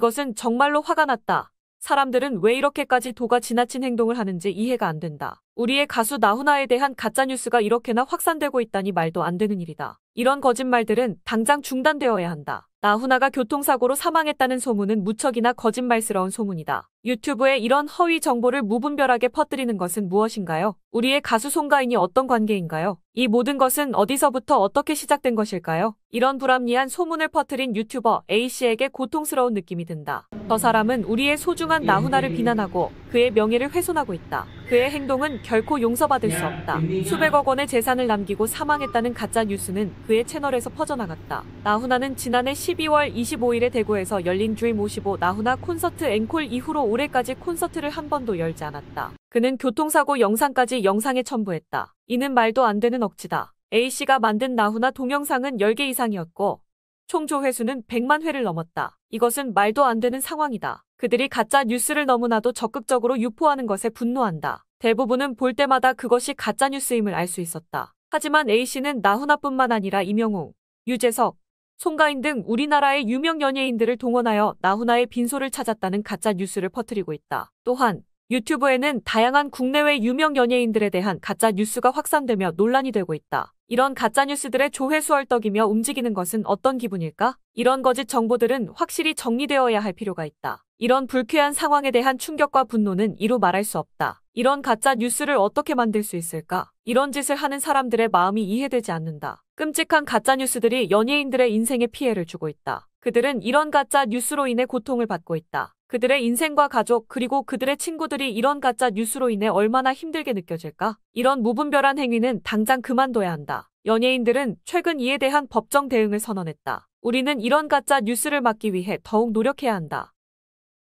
이것은 정말로 화가 났다. 사람들은 왜 이렇게까지 도가 지나친 행동을 하는지 이해가 안 된다. 우리의 가수 나훈아에 대한 가짜뉴스가 이렇게나 확산되고 있다니 말도 안 되는 일이다. 이런 거짓말들은 당장 중단되어야 한다. 나훈아가 교통사고로 사망했다는 소문은 무척이나 거짓말스러운 소문이다. 유튜브에 이런 허위 정보를 무분별하게 퍼뜨리는 것은 무엇인가요? 우리의 가수 송가인이 어떤 관계인가요? 이 모든 것은 어디서부터 어떻게 시작된 것일까요? 이런 불합리한 소문을 퍼뜨린 유튜버 A씨에게 고통스러운 느낌이 든다. 저 사람은 우리의 소중한 나훈아를 비난하고 그의 명예를 훼손하고 있다. 그의 행동은 결코 용서받을 수 없다. 수백억 원의 재산을 남기고 사망했다는 가짜 뉴스는 그의 채널에서 퍼져나갔다. 나훈아는 지난해 12월 25일에 대구에서 열린 드림 55 나훈아 콘서트 앵콜 이후로 올해까지 콘서트를 한 번도 열지 않았다. 그는 교통사고 영상까지 영상에 첨부했다. 이는 말도 안 되는 억지다. A씨가 만든 나훈아 동영상은 10개 이상이었고 총 조회수는 100만 회를 넘었다. 이것은 말도 안 되는 상황이다. 그들이 가짜 뉴스를 너무나도 적극적으로 유포하는 것에 분노한다. 대부분은 볼 때마다 그것이 가짜 뉴스임을 알 수 있었다. 하지만 A씨는 나훈아뿐만 아니라 이명웅, 유재석, 송가인 등 우리나라의 유명 연예인들을 동원하여 나훈아의 빈소를 찾았다는 가짜 뉴스를 퍼뜨리고 있다. 또한 유튜브에는 다양한 국내외 유명 연예인들에 대한 가짜 뉴스가 확산되며 논란이 되고 있다. 이런 가짜 뉴스들의 조회수 얼떡이며 움직이는 것은 어떤 기분일까? 이런 거짓 정보들은 확실히 정리되어야 할 필요가 있다. 이런 불쾌한 상황에 대한 충격과 분노는 이루 말할 수 없다. 이런 가짜 뉴스를 어떻게 만들 수 있을까? 이런 짓을 하는 사람들의 마음이 이해되지 않는다. 끔찍한 가짜 뉴스들이 연예인들의 인생에 피해를 주고 있다. 그들은 이런 가짜 뉴스로 인해 고통을 받고 있다. 그들의 인생과 가족 그리고 그들의 친구들이 이런 가짜 뉴스로 인해 얼마나 힘들게 느껴질까? 이런 무분별한 행위는 당장 그만둬야 한다. 연예인들은 최근 이에 대한 법정 대응을 선언했다. 우리는 이런 가짜 뉴스를 막기 위해 더욱 노력해야 한다.